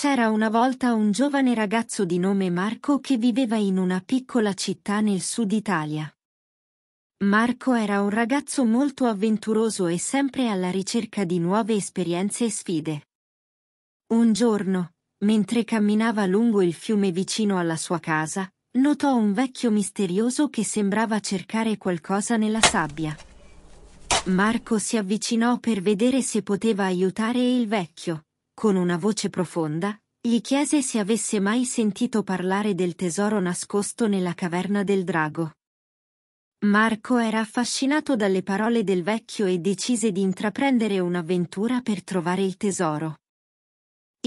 C'era una volta un giovane ragazzo di nome Marco che viveva in una piccola città nel sud Italia. Marco era un ragazzo molto avventuroso e sempre alla ricerca di nuove esperienze e sfide. Un giorno, mentre camminava lungo il fiume vicino alla sua casa, notò un vecchio misterioso che sembrava cercare qualcosa nella sabbia. Marco si avvicinò per vedere se poteva aiutare il vecchio con una voce profonda, gli chiese se avesse mai sentito parlare del tesoro nascosto nella caverna del drago. Marco era affascinato dalle parole del vecchio e decise di intraprendere un'avventura per trovare il tesoro.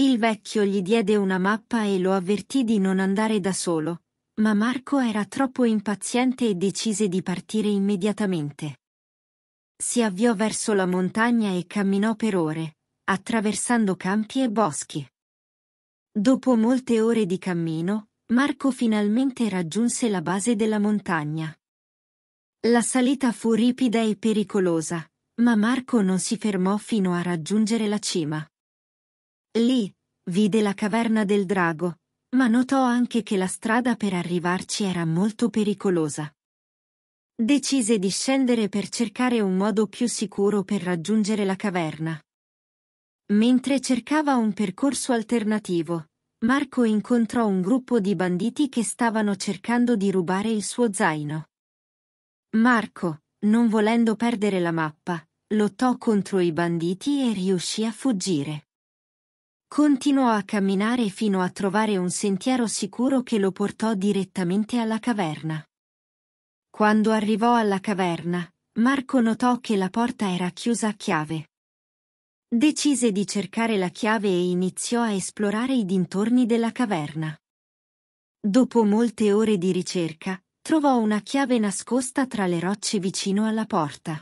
Il vecchio gli diede una mappa e lo avvertì di non andare da solo, ma Marco era troppo impaziente e decise di partire immediatamente. Si avviò verso la montagna e camminò per ore, attraversando campi e boschi. Dopo molte ore di cammino, Marco finalmente raggiunse la base della montagna. La salita fu ripida e pericolosa, ma Marco non si fermò fino a raggiungere la cima. Lì, vide la caverna del drago, ma notò anche che la strada per arrivarci era molto pericolosa. Decise di scendere per cercare un modo più sicuro per raggiungere la caverna. Mentre cercava un percorso alternativo, Marco incontrò un gruppo di banditi che stavano cercando di rubare il suo zaino. Marco, non volendo perdere la mappa, lottò contro i banditi e riuscì a fuggire. Continuò a camminare fino a trovare un sentiero sicuro che lo portò direttamente alla caverna. Quando arrivò alla caverna, Marco notò che la porta era chiusa a chiave. Decise di cercare la chiave e iniziò a esplorare i dintorni della caverna. Dopo molte ore di ricerca, trovò una chiave nascosta tra le rocce vicino alla porta.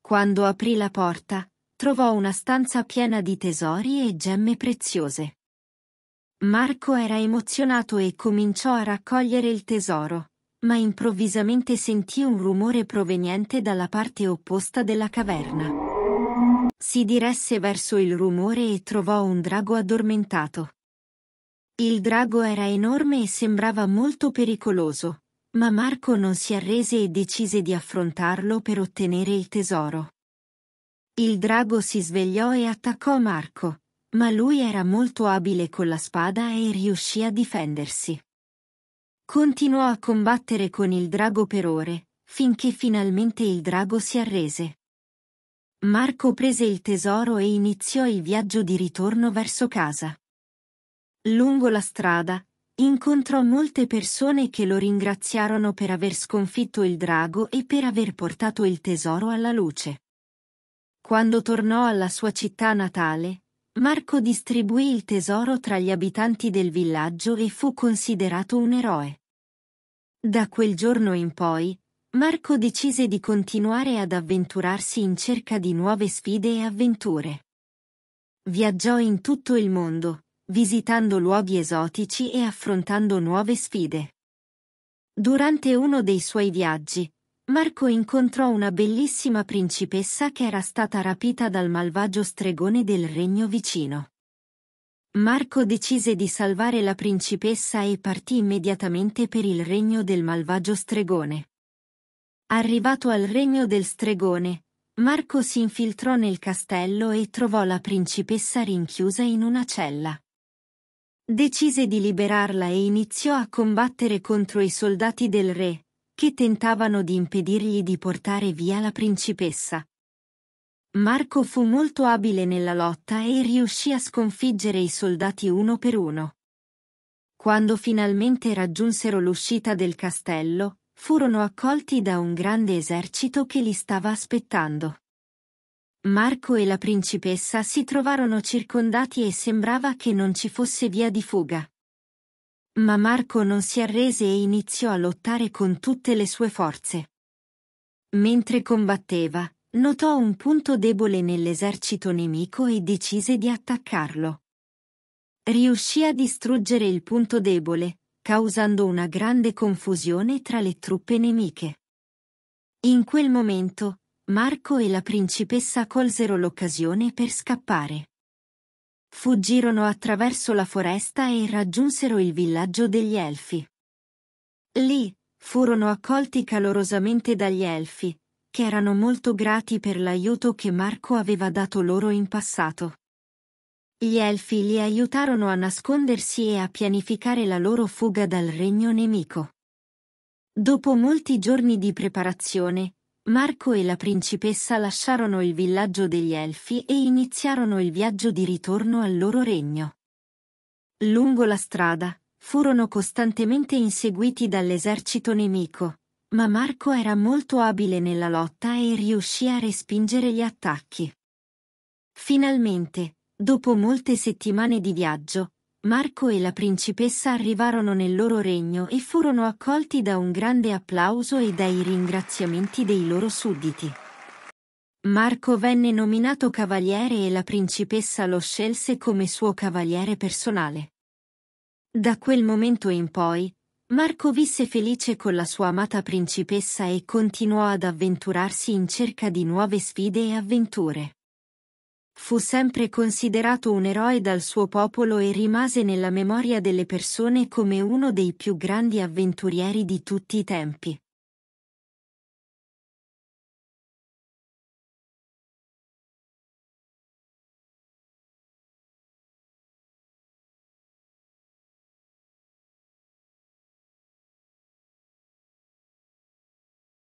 Quando aprì la porta, trovò una stanza piena di tesori e gemme preziose. Marco era emozionato e cominciò a raccogliere il tesoro, ma improvvisamente sentì un rumore proveniente dalla parte opposta della caverna. Si diresse verso il rumore e trovò un drago addormentato. Il drago era enorme e sembrava molto pericoloso, ma Marco non si arrese e decise di affrontarlo per ottenere il tesoro. Il drago si svegliò e attaccò Marco, ma lui era molto abile con la spada e riuscì a difendersi. Continuò a combattere con il drago per ore, finché finalmente il drago si arrese. Marco prese il tesoro e iniziò il viaggio di ritorno verso casa. Lungo la strada, incontrò molte persone che lo ringraziarono per aver sconfitto il drago e per aver portato il tesoro alla luce. Quando tornò alla sua città natale, Marco distribuì il tesoro tra gli abitanti del villaggio e fu considerato un eroe. Da quel giorno in poi, Marco decise di continuare ad avventurarsi in cerca di nuove sfide e avventure. Viaggiò in tutto il mondo, visitando luoghi esotici e affrontando nuove sfide. Durante uno dei suoi viaggi, Marco incontrò una bellissima principessa che era stata rapita dal malvagio stregone del regno vicino. Marco decise di salvare la principessa e partì immediatamente per il regno del malvagio stregone. Arrivato al regno del stregone, Marco si infiltrò nel castello e trovò la principessa rinchiusa in una cella. Decise di liberarla e iniziò a combattere contro i soldati del re, che tentavano di impedirgli di portare via la principessa. Marco fu molto abile nella lotta e riuscì a sconfiggere i soldati uno per uno. Quando finalmente raggiunsero l'uscita del castello, furono accolti da un grande esercito che li stava aspettando. Marco e la principessa si trovarono circondati e sembrava che non ci fosse via di fuga. Ma Marco non si arrese e iniziò a lottare con tutte le sue forze. Mentre combatteva, notò un punto debole nell'esercito nemico e decise di attaccarlo. Riuscì a distruggere il punto debole, causando una grande confusione tra le truppe nemiche. In quel momento, Marco e la principessa colsero l'occasione per scappare. Fuggirono attraverso la foresta e raggiunsero il villaggio degli Elfi. Lì, furono accolti calorosamente dagli Elfi, che erano molto grati per l'aiuto che Marco aveva dato loro in passato. Gli Elfi li aiutarono a nascondersi e a pianificare la loro fuga dal regno nemico. Dopo molti giorni di preparazione, Marco e la principessa lasciarono il villaggio degli Elfi e iniziarono il viaggio di ritorno al loro regno. Lungo la strada, furono costantemente inseguiti dall'esercito nemico, ma Marco era molto abile nella lotta e riuscì a respingere gli attacchi. Finalmente, Dopo molte settimane di viaggio, Marco e la principessa arrivarono nel loro regno e furono accolti da un grande applauso e dai ringraziamenti dei loro sudditi. Marco venne nominato cavaliere e la principessa lo scelse come suo cavaliere personale. Da quel momento in poi, Marco visse felice con la sua amata principessa e continuò ad avventurarsi in cerca di nuove sfide e avventure. Fu sempre considerato un eroe dal suo popolo e rimase nella memoria delle persone come uno dei più grandi avventurieri di tutti i tempi.